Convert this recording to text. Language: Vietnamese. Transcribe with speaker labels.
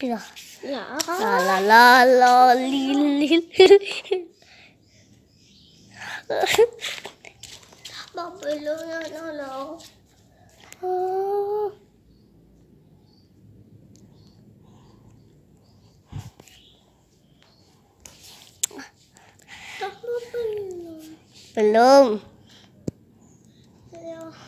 Speaker 1: Bây giờ La la la la li li
Speaker 2: Bọc bì lô lô lô lô
Speaker 3: Belum.
Speaker 4: Belum.